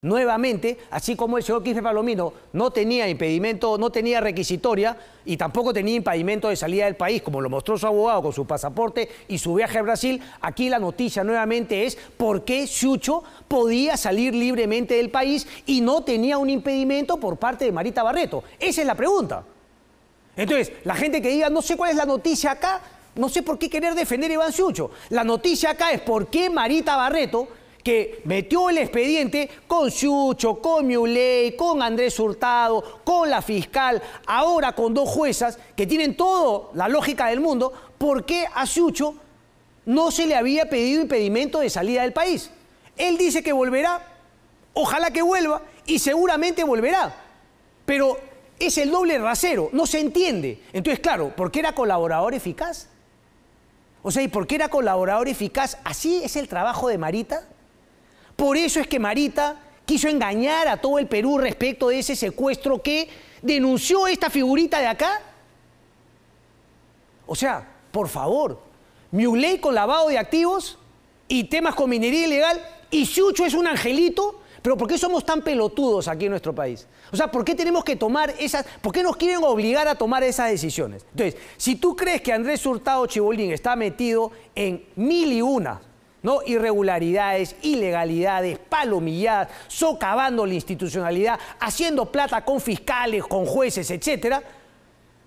Nuevamente, así como el señor Quispe Palomino no tenía impedimento, no tenía requisitoria y tampoco tenía impedimento de salida del país, como lo mostró su abogado con su pasaporte y su viaje a Brasil, aquí la noticia nuevamente es por qué Chucho podía salir libremente del país y no tenía un impedimento por parte de Marita Barreto. Esa es la pregunta. Entonces, la gente que diga, no sé cuál es la noticia acá, no sé por qué querer defender a Iván Chucho. La noticia acá es por qué Marita Barreto que metió el expediente con Ciucho, con Miuley, con Andrés Hurtado, con la fiscal, ahora con dos juezas que tienen toda la lógica del mundo, ¿por qué a Ciucho no se le había pedido impedimento de salida del país? Él dice que volverá, ojalá que vuelva y seguramente volverá, pero es el doble rasero, no se entiende. Entonces, claro, ¿por qué era colaborador eficaz? O sea, ¿y por qué era colaborador eficaz? ¿Así es el trabajo de Marita? Por eso es que Marita quiso engañar a todo el Perú respecto de ese secuestro que denunció esta figurita de acá. O sea, por favor, Muley con lavado de activos y temas con minería ilegal y Chucho es un angelito. Pero ¿por qué somos tan pelotudos aquí en nuestro país? O sea, ¿por qué tenemos que tomar esas, por qué nos quieren obligar a tomar esas decisiones? Entonces, si tú crees que Andrés Hurtado Chibolín está metido en mil y una ¿no? Irregularidades, ilegalidades, palomilladas, socavando la institucionalidad, haciendo plata con fiscales, con jueces, etcétera.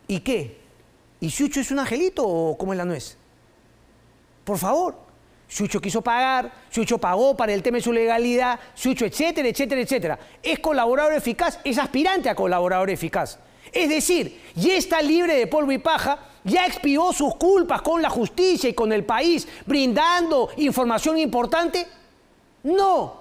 ¿Y qué? ¿Y Chucho es un angelito o cómo es la nuez? Por favor. Chucho quiso pagar, Chucho pagó para el tema de su legalidad, Chucho etcétera, etcétera, etcétera. Es colaborador eficaz, es aspirante a colaborador eficaz. Es decir, ya está libre de polvo y paja ya expió sus culpas con la justicia y con el país, brindando información importante? No,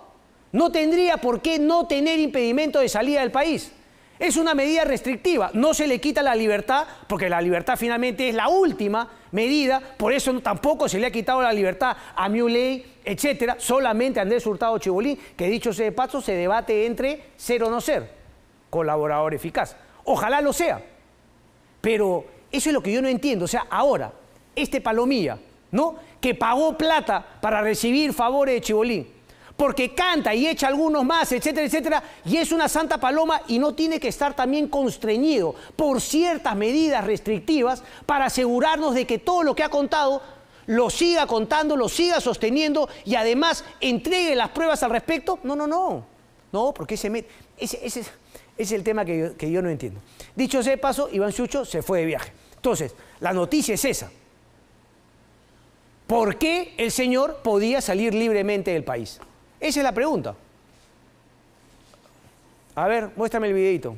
no tendría por qué no tener impedimento de salida del país. Es una medida restrictiva, no se le quita la libertad, porque la libertad finalmente es la última medida, por eso tampoco se le ha quitado la libertad a Muley, etcétera, solamente a Andrés Hurtado Chibolín, que dicho sea de paso, se debate entre ser o no ser colaborador eficaz. Ojalá lo sea, pero eso es lo que yo no entiendo. O sea, ahora, este Palomilla, ¿no? Que pagó plata para recibir favores de Chibolín, porque canta y echa algunos más, etcétera, etcétera, y es una santa paloma y no tiene que estar también constreñido por ciertas medidas restrictivas para asegurarnos de que todo lo que ha contado lo siga contando, lo siga sosteniendo y además entregue las pruebas al respecto. No, no, no. No, porque ese, es el tema que yo, no entiendo. Dicho ese paso, Iván Sucho se fue de viaje. Entonces, la noticia es esa. ¿Por qué el señor podía salir libremente del país? Esa es la pregunta. A ver, muéstrame el videito.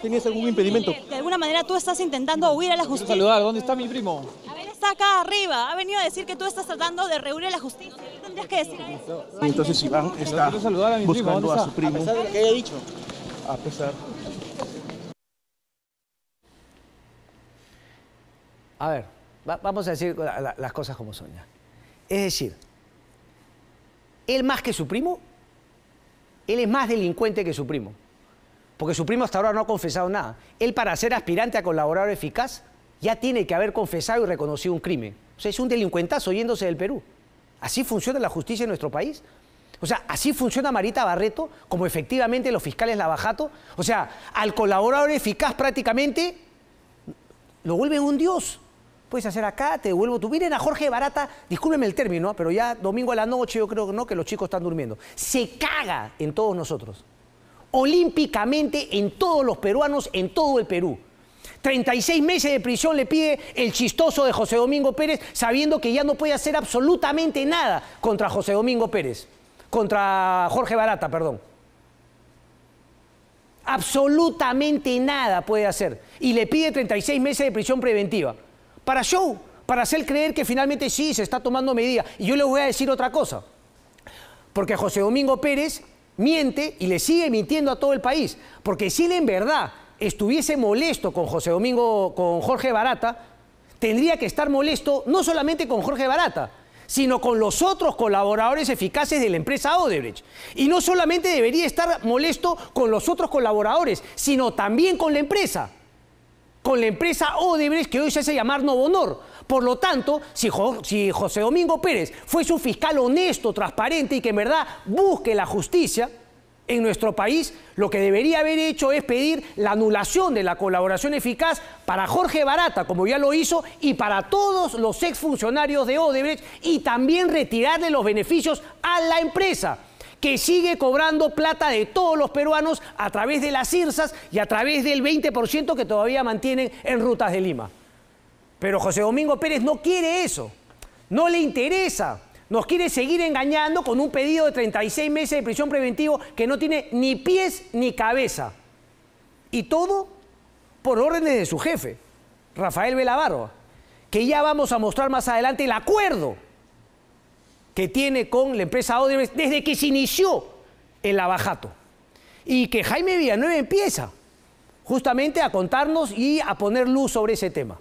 ¿Tenías algún impedimento? De alguna manera tú estás intentando huir a la justicia. ¿dónde está mi primo? está acá arriba. Ha venido a decir que tú estás tratando de reunir a la justicia. ¿Qué tendrías que decir Entonces Iván está buscando a su primo. A pesar de lo que haya dicho. A pesar. A ver, vamos a decir las cosas como son Es decir, él más que su primo, él es más delincuente que su primo. Porque su primo hasta ahora no ha confesado nada. Él para ser aspirante a colaborador eficaz ya tiene que haber confesado y reconocido un crimen. O sea, es un delincuentazo yéndose del Perú. Así funciona la justicia en nuestro país. O sea, así funciona Marita Barreto, como efectivamente los fiscales la bajato. O sea, al colaborador eficaz prácticamente lo vuelven un dios puedes hacer acá, te devuelvo tu. Miren a Jorge Barata, discúlpeme el término, pero ya domingo a la noche yo creo que ¿no? que los chicos están durmiendo. Se caga en todos nosotros. Olímpicamente en todos los peruanos, en todo el Perú. 36 meses de prisión le pide el chistoso de José Domingo Pérez, sabiendo que ya no puede hacer absolutamente nada contra José Domingo Pérez, contra Jorge Barata, perdón. Absolutamente nada puede hacer. Y le pide 36 meses de prisión preventiva para show, para hacer creer que finalmente sí se está tomando medida. Y yo le voy a decir otra cosa, porque José Domingo Pérez miente y le sigue mintiendo a todo el país, porque si él en verdad estuviese molesto con José Domingo, con Jorge Barata, tendría que estar molesto no solamente con Jorge Barata, sino con los otros colaboradores eficaces de la empresa Odebrecht. Y no solamente debería estar molesto con los otros colaboradores, sino también con la empresa con la empresa Odebrecht que hoy se hace llamar Honor. Por lo tanto, si, si José Domingo Pérez fue su fiscal honesto, transparente y que en verdad busque la justicia, en nuestro país, lo que debería haber hecho es pedir la anulación de la colaboración eficaz para Jorge Barata, como ya lo hizo, y para todos los exfuncionarios de Odebrecht, y también retirarle los beneficios a la empresa que sigue cobrando plata de todos los peruanos a través de las IRSAS y a través del 20% que todavía mantienen en rutas de Lima. Pero José Domingo Pérez no quiere eso, no le interesa. Nos quiere seguir engañando con un pedido de 36 meses de prisión preventivo que no tiene ni pies ni cabeza. Y todo por órdenes de su jefe, Rafael Velabarba, que ya vamos a mostrar más adelante el acuerdo que tiene con la empresa Odebrecht desde que se inició el abajato. Y que Jaime Villanueva empieza justamente a contarnos y a poner luz sobre ese tema.